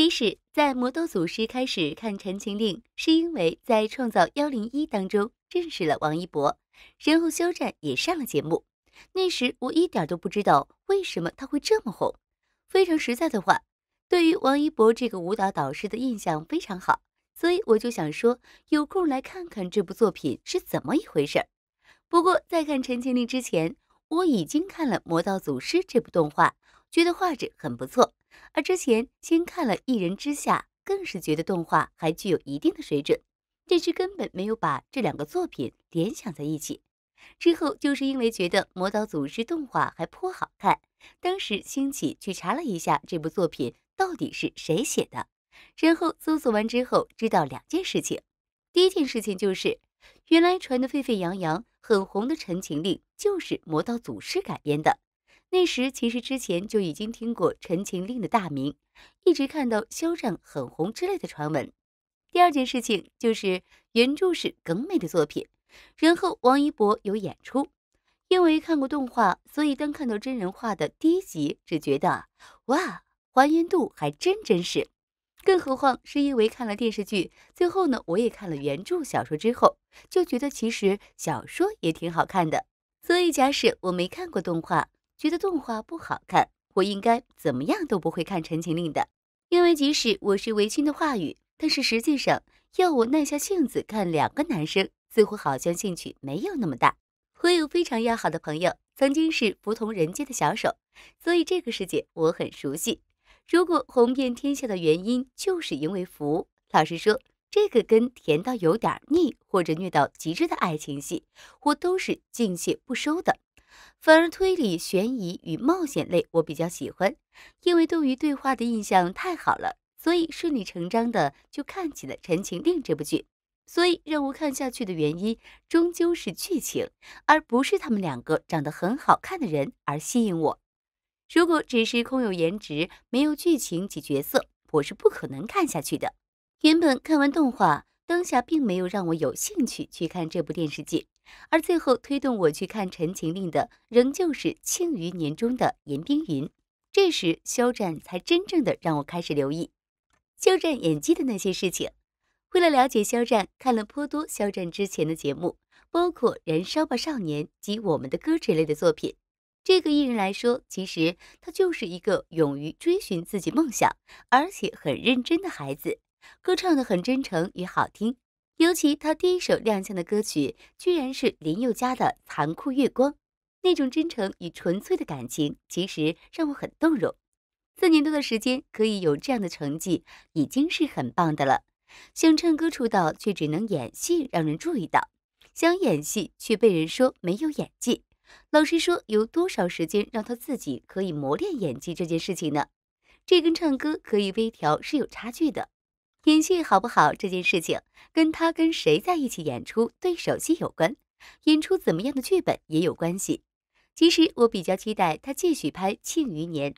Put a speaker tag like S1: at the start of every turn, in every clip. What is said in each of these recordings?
S1: 其实，在《魔道祖师》开始看《陈情令》，是因为在创造幺零一当中认识了王一博，然后肖战也上了节目。那时我一点都不知道为什么他会这么红。非常实在的话，对于王一博这个舞蹈导师的印象非常好，所以我就想说，有空来看看这部作品是怎么一回事儿。不过，在看《陈情令》之前，我已经看了《魔道祖师》这部动画，觉得画质很不错。而之前先看了一人之下，更是觉得动画还具有一定的水准。这只根本没有把这两个作品联想在一起。之后就是因为觉得《魔道祖师》动画还颇好看，当时兴起去查了一下这部作品到底是谁写的，然后搜索完之后知道两件事情。第一件事情就是，原来传得沸沸扬扬、很红的《陈情令》就是《魔道祖师》改编的。那时其实之前就已经听过《陈情令》的大名，一直看到肖战很红之类的传闻。第二件事情就是原著是耿美的作品，然后王一博有演出。因为看过动画，所以当看到真人画的第一集，只觉得哇，还原度还真真实。更何况是因为看了电视剧，最后呢，我也看了原著小说之后，就觉得其实小说也挺好看的。所以假使我没看过动画，觉得动画不好看，我应该怎么样都不会看《陈情令》的。因为即使我是围裙的话语，但是实际上要我耐下性子看两个男生，似乎好像兴趣没有那么大。我有非常要好的朋友，曾经是《浮同人间》的小手，所以这个世界我很熟悉。如果红遍天下的原因就是因为“福，老实说，这个跟甜到有点腻或者虐到极致的爱情戏，我都是敬谢不收的。反而推理、悬疑与冒险类我比较喜欢，因为对于对话的印象太好了，所以顺理成章的就看起了《陈情令》这部剧。所以让我看下去的原因，终究是剧情，而不是他们两个长得很好看的人而吸引我。如果只是空有颜值，没有剧情及角色，我是不可能看下去的。原本看完动画，当下并没有让我有兴趣去看这部电视剧。而最后推动我去看《陈情令》的，仍旧是庆余年中的严冰云。这时，肖战才真正的让我开始留意肖战演技的那些事情。为了了解肖战，看了颇多肖战之前的节目，包括《燃烧吧少年》及《我们的歌》之类的作品。这个艺人来说，其实他就是一个勇于追寻自己梦想，而且很认真的孩子。歌唱的很真诚与好听。尤其他第一首亮相的歌曲居然是林宥嘉的《残酷月光》，那种真诚与纯粹的感情，其实让我很动容。四年多的时间可以有这样的成绩，已经是很棒的了。想唱歌出道，却只能演戏让人注意到；想演戏，却被人说没有演技。老实说，有多少时间让他自己可以磨练演技这件事情呢？这跟唱歌可以微调是有差距的。演戏好不好这件事情，跟他跟谁在一起演出、对手戏有关，演出怎么样的剧本也有关系。其实我比较期待他继续拍《庆余年》，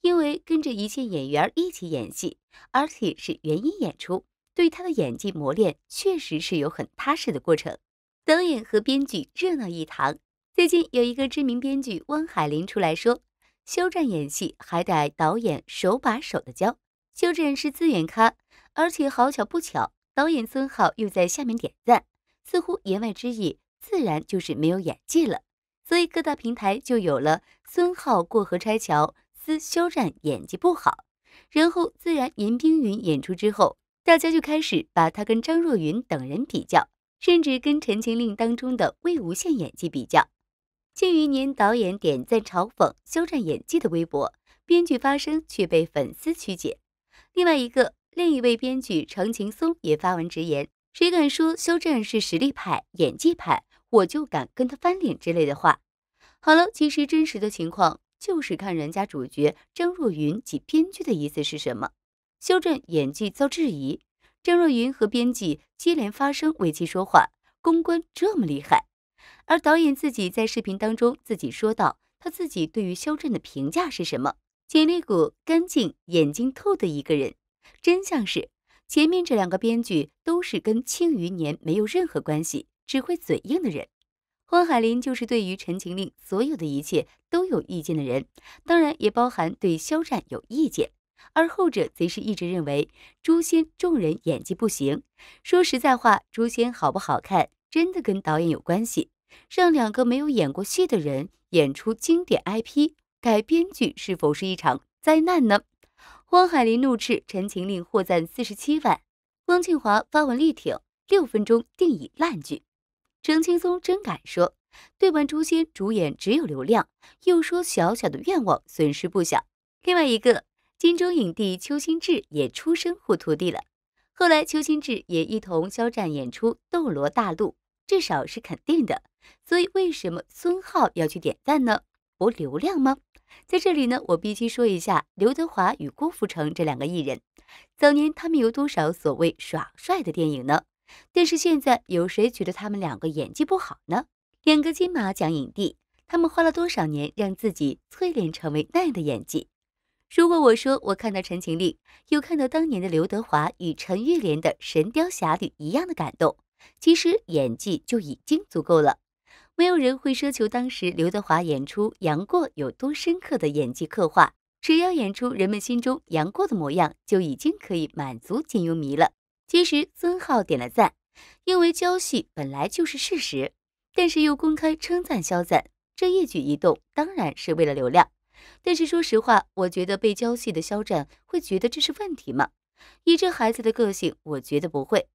S1: 因为跟着一线演员一起演戏，而且是原音演出，对他的演技磨练确实是有很踏实的过程。导演和编剧热闹一堂，最近有一个知名编剧汪海林出来说，肖战演戏还得导演手把手的教，修战是资源咖。而且好巧不巧，导演孙浩又在下面点赞，似乎言外之意自然就是没有演技了。所以各大平台就有了孙浩过河拆桥，撕肖战演技不好。然后自然严冰云演出之后，大家就开始把他跟张若昀等人比较，甚至跟《陈情令》当中的魏无羡演技比较。庆余年导演点赞嘲讽肖战演技的微博，编剧发声却被粉丝曲解。另外一个。另一位编剧程晴松也发文直言：“谁敢说肖战是实力派、演技派，我就敢跟他翻脸之类的话。”好了，其实真实的情况就是看人家主角张若昀及编剧的意思是什么。肖战演技遭质疑，张若昀和编剧接连发声为其说话，公关这么厉害。而导演自己在视频当中自己说到，他自己对于肖战的评价是什么？潜力股，干净，眼睛透的一个人。真相是，前面这两个编剧都是跟《庆余年》没有任何关系，只会嘴硬的人。黄海林就是对于陈情令所有的一切都有意见的人，当然也包含对肖战有意见。而后者则是一直认为《诛仙》众人演技不行。说实在话，《诛仙》好不好看，真的跟导演有关系。让两个没有演过戏的人演出经典 IP 改编剧，是否是一场灾难呢？汪海林怒斥《陈情令》获赞四十七万，汪庆华发文力挺，六分钟定以烂剧。程青松真敢说，对完《诛仙》主演只有流量，又说小小的愿望损失不小。另外一个金州影帝邱心志也出生或徒弟了，后来邱心志也一同肖战演出《斗罗大陆》，至少是肯定的。所以为什么孙浩要去点赞呢？博流量吗？在这里呢，我必须说一下刘德华与郭富城这两个艺人，早年他们有多少所谓耍帅的电影呢？但是现在有谁觉得他们两个演技不好呢？两个金马奖影帝，他们花了多少年让自己淬炼成为那样的演技？如果我说我看到陈情令，有看到当年的刘德华与陈玉莲的《神雕侠侣》一样的感动，其实演技就已经足够了。没有人会奢求当时刘德华演出杨过有多深刻的演技刻画，只要演出人们心中杨过的模样，就已经可以满足金庸迷了。其实曾浩点了赞，因为娇戏本来就是事实，但是又公开称赞肖战，这一举一动当然是为了流量。但是说实话，我觉得被娇戏的肖战会觉得这是问题吗？以这孩子的个性，我觉得不会。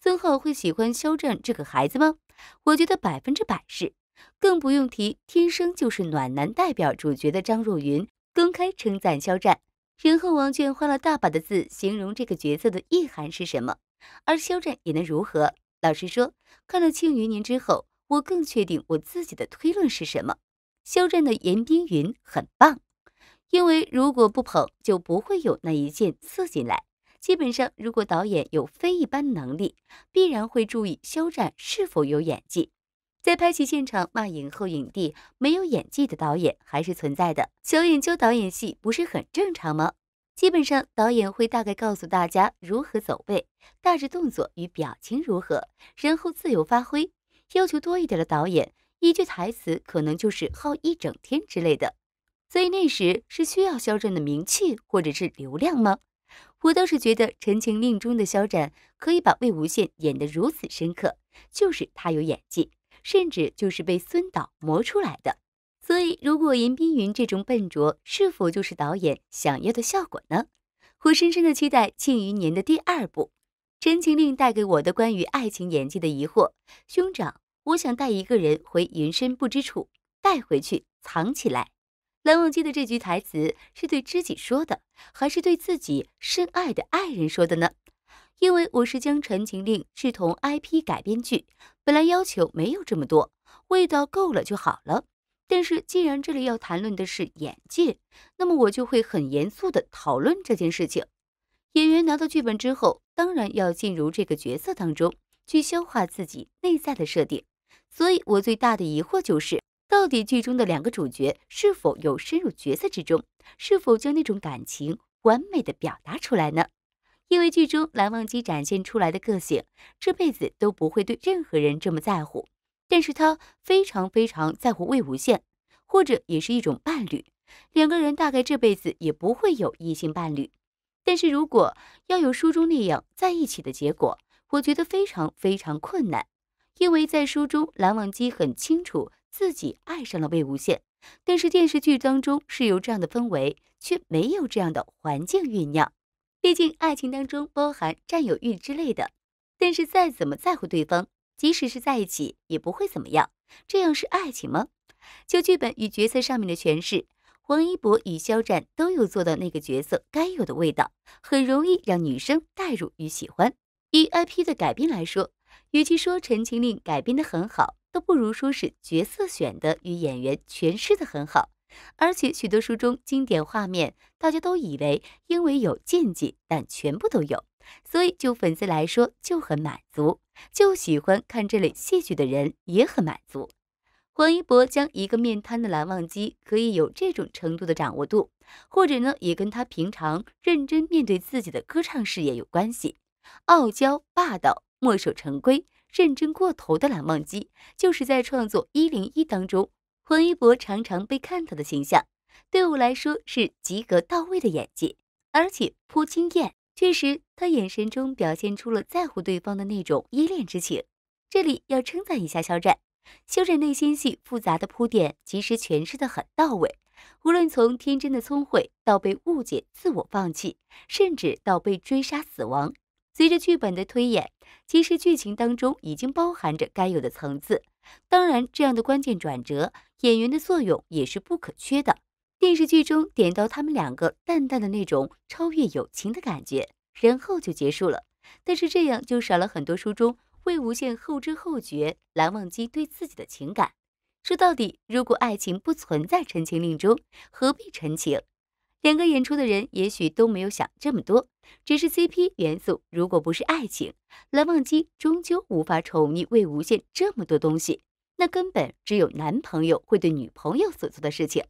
S1: 孙浩会喜欢肖战这个孩子吗？我觉得百分之百是，更不用提天生就是暖男代表主角的张若昀公开称赞肖战，然后王倦花了大把的字形容这个角色的意涵是什么，而肖战也能如何？老实说，看了庆余年之后，我更确定我自己的推论是什么：肖战的严冰云很棒，因为如果不捧，就不会有那一箭刺进来。基本上，如果导演有非一般能力，必然会注意肖战是否有演技。在拍戏现场骂影后影帝没有演技的导演还是存在的，小演就导演戏不是很正常吗？基本上，导演会大概告诉大家如何走位、大致动作与表情如何，然后自由发挥。要求多一点的导演，一句台词可能就是耗一整天之类的。所以那时是需要肖战的名气或者是流量吗？我倒是觉得《陈情令》中的肖战可以把魏无羡演得如此深刻，就是他有演技，甚至就是被孙导磨出来的。所以，如果严冰云这种笨拙，是否就是导演想要的效果呢？我深深的期待《庆余年》的第二部，《陈情令》带给我的关于爱情演技的疑惑。兄长，我想带一个人回云深不知处，带回去藏起来。蓝忘机的这句台词是对知己说的，还是对自己深爱的爱人说的呢？因为我是将《陈情令》视同 IP 改编剧，本来要求没有这么多，味道够了就好了。但是既然这里要谈论的是演技，那么我就会很严肃的讨论这件事情。演员拿到剧本之后，当然要进入这个角色当中，去消化自己内在的设定。所以我最大的疑惑就是。到底剧中的两个主角是否有深入角色之中，是否将那种感情完美的表达出来呢？因为剧中蓝忘机展现出来的个性，这辈子都不会对任何人这么在乎，但是他非常非常在乎魏无羡，或者也是一种伴侣。两个人大概这辈子也不会有异性伴侣，但是如果要有书中那样在一起的结果，我觉得非常非常困难，因为在书中蓝忘机很清楚。自己爱上了魏无羡，但是电视剧当中是有这样的氛围，却没有这样的环境酝酿。毕竟爱情当中包含占有欲之类的，但是再怎么在乎对方，即使是在一起也不会怎么样。这样是爱情吗？就剧本与角色上面的诠释，黄一博与肖战都有做到那个角色该有的味道，很容易让女生代入与喜欢。以 IP 的改编来说。与其说《陈情令》改编的很好，都不如说是角色选的与演员诠释的很好。而且许多书中经典画面，大家都以为因为有禁忌，但全部都有，所以就粉丝来说就很满足，就喜欢看这类戏剧的人也很满足。黄一博将一个面瘫的蓝忘机可以有这种程度的掌握度，或者呢也跟他平常认真面对自己的歌唱事业有关系，傲娇霸道。墨守成规、认真过头的蓝忘机，就是在创作《一零一》当中，黄一博常常被看到的形象。对我来说是及格到位的演技，而且颇惊艳。确实，他眼神中表现出了在乎对方的那种依恋之情。这里要称赞一下肖战，肖战内心戏复杂的铺垫，其实诠释的很到位。无论从天真的聪慧，到被误解、自我放弃，甚至到被追杀、死亡。随着剧本的推演，其实剧情当中已经包含着该有的层次。当然，这样的关键转折，演员的作用也是不可缺的。电视剧中点到他们两个淡淡的那种超越友情的感觉，然后就结束了。但是这样就少了很多书中魏无羡后知后觉蓝忘机对自己的情感。说到底，如果爱情不存在《陈情令》中，何必陈情？两个演出的人也许都没有想这么多，只是 CP 元素。如果不是爱情，蓝忘机终究无法宠溺魏无羡这么多东西，那根本只有男朋友会对女朋友所做的事情。